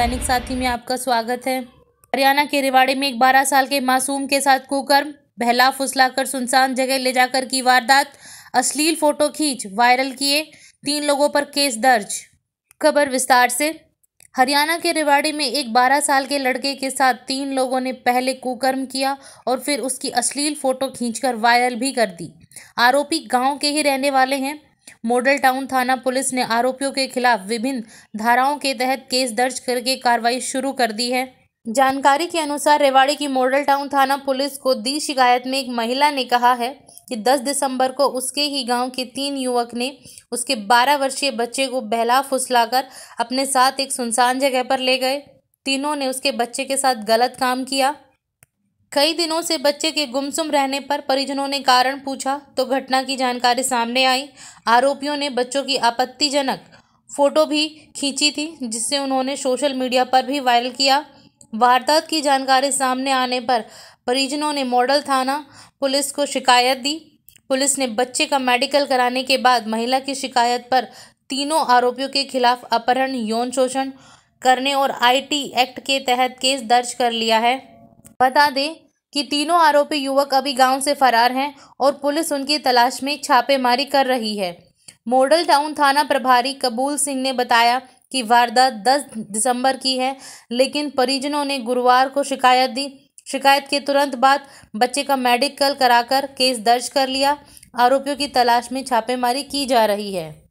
दैनिक साथी में आपका स्वागत है हरियाणा के रेवाड़े में एक 12 साल के मासूम के साथ कुकर्म बहला फुसलाकर सुनसान जगह ले जाकर की वारदात अश्लील फोटो खींच वायरल किए तीन लोगों पर केस दर्ज खबर विस्तार से हरियाणा के रेवाड़ी में एक 12 साल के लड़के के साथ तीन लोगों ने पहले कुकर्म किया और फिर उसकी अश्लील फोटो खींचकर वायरल भी कर दी आरोपी गांव के ही रहने वाले हैं मॉडल टाउन थाना पुलिस ने आरोपियों के खिलाफ विभिन्न धाराओं के तहत केस दर्ज करके कार्रवाई शुरू कर दी है जानकारी के अनुसार रेवाड़ी की मॉडल टाउन थाना पुलिस को दी शिकायत में एक महिला ने कहा है कि 10 दिसंबर को उसके ही गांव के तीन युवक ने उसके 12 वर्षीय बच्चे को बहला फुसलाकर अपने साथ एक सुनसान जगह पर ले गए तीनों ने उसके बच्चे के साथ गलत काम किया कई दिनों से बच्चे के गुमसुम रहने पर परिजनों ने कारण पूछा तो घटना की जानकारी सामने आई आरोपियों ने बच्चों की आपत्तिजनक फोटो भी खींची थी जिससे उन्होंने सोशल मीडिया पर भी वायरल किया वारदात की जानकारी सामने आने पर परिजनों ने मॉडल थाना पुलिस को शिकायत दी पुलिस ने बच्चे का मेडिकल कराने के बाद महिला की शिकायत पर तीनों आरोपियों के खिलाफ अपहरण यौन शोषण करने और आईटी एक्ट के तहत केस दर्ज कर लिया है बता दें कि तीनों आरोपी युवक अभी गांव से फरार हैं और पुलिस उनकी तलाश में छापेमारी कर रही है मॉडल टाउन थाना प्रभारी कबूल सिंह ने बताया कि वारदात 10 दिसंबर की है लेकिन परिजनों ने गुरुवार को शिकायत दी शिकायत के तुरंत बाद बच्चे का मेडिकल कराकर केस दर्ज कर लिया आरोपियों की तलाश में छापेमारी की जा रही है